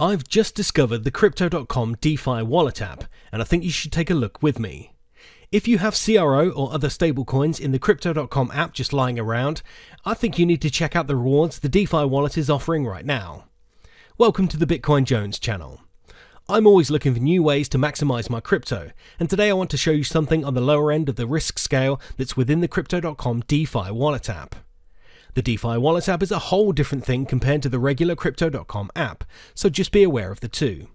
I've just discovered the Crypto.com DeFi wallet app, and I think you should take a look with me. If you have CRO or other stablecoins in the Crypto.com app just lying around, I think you need to check out the rewards the DeFi wallet is offering right now. Welcome to the Bitcoin Jones channel. I'm always looking for new ways to maximize my crypto, and today I want to show you something on the lower end of the risk scale that's within the Crypto.com DeFi wallet app. The DeFi Wallet app is a whole different thing compared to the regular Crypto.com app, so just be aware of the two.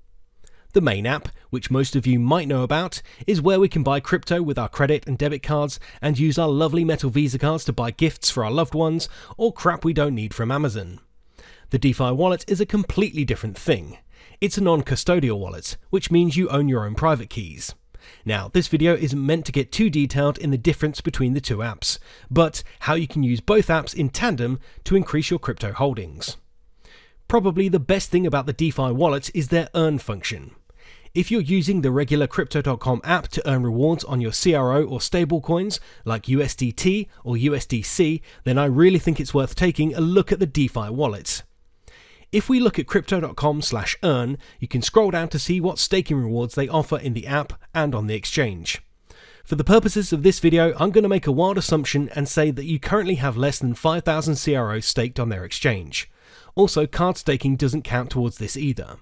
The main app, which most of you might know about, is where we can buy crypto with our credit and debit cards and use our lovely metal Visa cards to buy gifts for our loved ones or crap we don't need from Amazon. The DeFi wallet is a completely different thing. It's a non custodial wallet, which means you own your own private keys. Now, this video isn't meant to get too detailed in the difference between the two apps, but how you can use both apps in tandem to increase your crypto holdings. Probably the best thing about the DeFi wallets is their earn function. If you're using the regular Crypto.com app to earn rewards on your CRO or stablecoins like USDT or USDC, then I really think it's worth taking a look at the DeFi wallets. If we look at crypto.com slash earn, you can scroll down to see what staking rewards they offer in the app and on the exchange. For the purposes of this video, I'm going to make a wild assumption and say that you currently have less than 5,000 CRO staked on their exchange. Also, card staking doesn't count towards this either.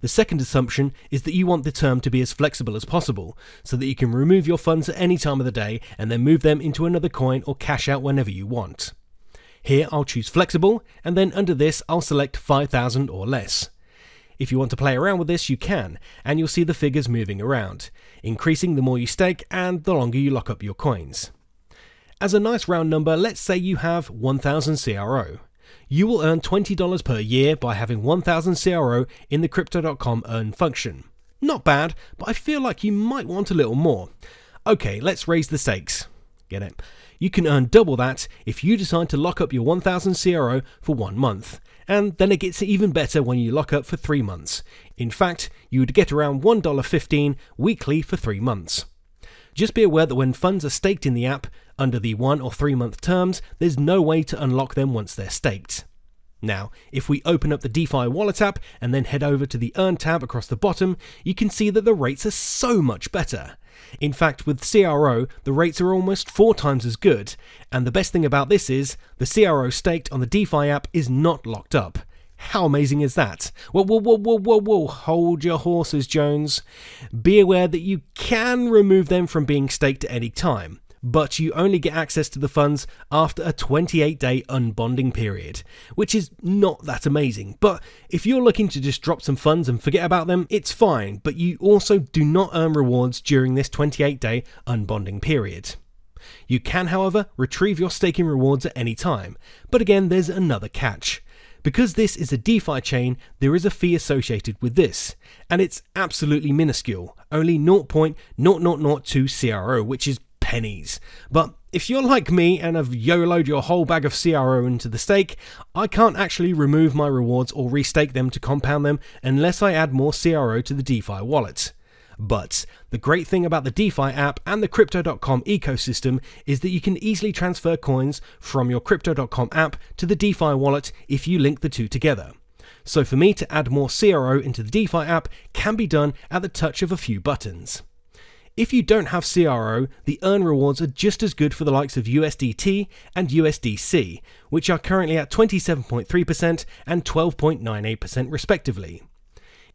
The second assumption is that you want the term to be as flexible as possible, so that you can remove your funds at any time of the day and then move them into another coin or cash out whenever you want. Here I'll choose flexible and then under this I'll select 5000 or less. If you want to play around with this you can and you'll see the figures moving around, increasing the more you stake and the longer you lock up your coins. As a nice round number let's say you have 1000 CRO. You will earn $20 per year by having 1000 CRO in the Crypto.com earn function. Not bad, but I feel like you might want a little more. Okay, let's raise the stakes. Get it? You can earn double that if you decide to lock up your 1000 CRO for one month. And then it gets even better when you lock up for three months. In fact, you would get around $1.15 weekly for three months. Just be aware that when funds are staked in the app, under the one or three month terms, there's no way to unlock them once they're staked. Now, if we open up the DeFi Wallet app and then head over to the Earn tab across the bottom, you can see that the rates are so much better. In fact, with CRO, the rates are almost four times as good, and the best thing about this is the CRO staked on the DeFi app is not locked up. How amazing is that? Whoa, whoa, whoa, whoa, whoa, whoa, hold your horses, Jones. Be aware that you can remove them from being staked at any time but you only get access to the funds after a 28 day unbonding period, which is not that amazing. But if you're looking to just drop some funds and forget about them, it's fine, but you also do not earn rewards during this 28 day unbonding period. You can, however, retrieve your staking rewards at any time, but again, there's another catch. Because this is a DeFi chain, there is a fee associated with this, and it's absolutely minuscule, only 0.0002 CRO, which is pennies. But if you're like me and have YOLO'd your whole bag of CRO into the stake, I can't actually remove my rewards or restake them to compound them unless I add more CRO to the DeFi wallet. But the great thing about the DeFi app and the Crypto.com ecosystem is that you can easily transfer coins from your Crypto.com app to the DeFi wallet if you link the two together. So for me to add more CRO into the DeFi app can be done at the touch of a few buttons. If you don't have CRO, the earn rewards are just as good for the likes of USDT and USDC, which are currently at 27.3% and 12.98% respectively.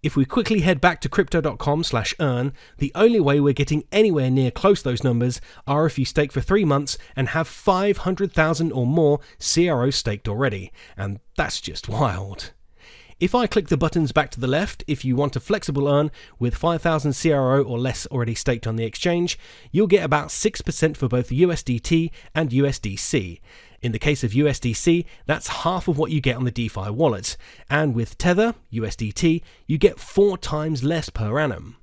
If we quickly head back to crypto.com slash earn, the only way we're getting anywhere near close those numbers are if you stake for three months and have 500,000 or more CRO staked already, and that's just wild. If I click the buttons back to the left, if you want a flexible earn with 5000 CRO or less already staked on the exchange, you'll get about 6% for both USDT and USDC. In the case of USDC, that's half of what you get on the DeFi wallet, and with Tether, USDT, you get four times less per annum.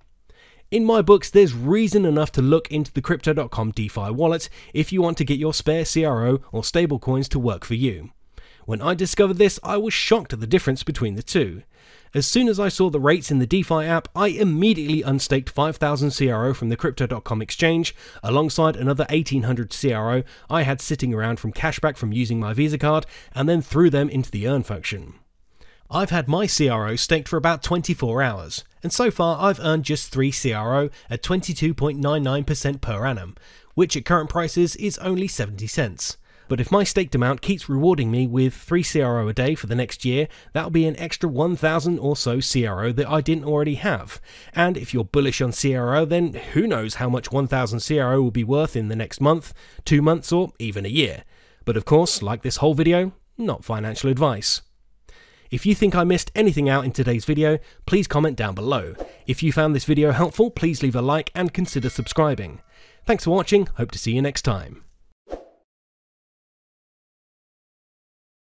In my books, there's reason enough to look into the Crypto.com DeFi wallet if you want to get your spare CRO or stablecoins to work for you. When I discovered this, I was shocked at the difference between the two. As soon as I saw the rates in the DeFi app, I immediately unstaked 5,000 CRO from the Crypto.com exchange, alongside another 1,800 CRO I had sitting around from cashback from using my Visa card, and then threw them into the earn function. I've had my CRO staked for about 24 hours, and so far I've earned just 3 CRO at 22.99% per annum, which at current prices is only 70 cents. But if my staked amount keeps rewarding me with 3 CRO a day for the next year, that'll be an extra 1,000 or so CRO that I didn't already have. And if you're bullish on CRO, then who knows how much 1,000 CRO will be worth in the next month, two months, or even a year. But of course, like this whole video, not financial advice. If you think I missed anything out in today's video, please comment down below. If you found this video helpful, please leave a like and consider subscribing. Thanks for watching, hope to see you next time.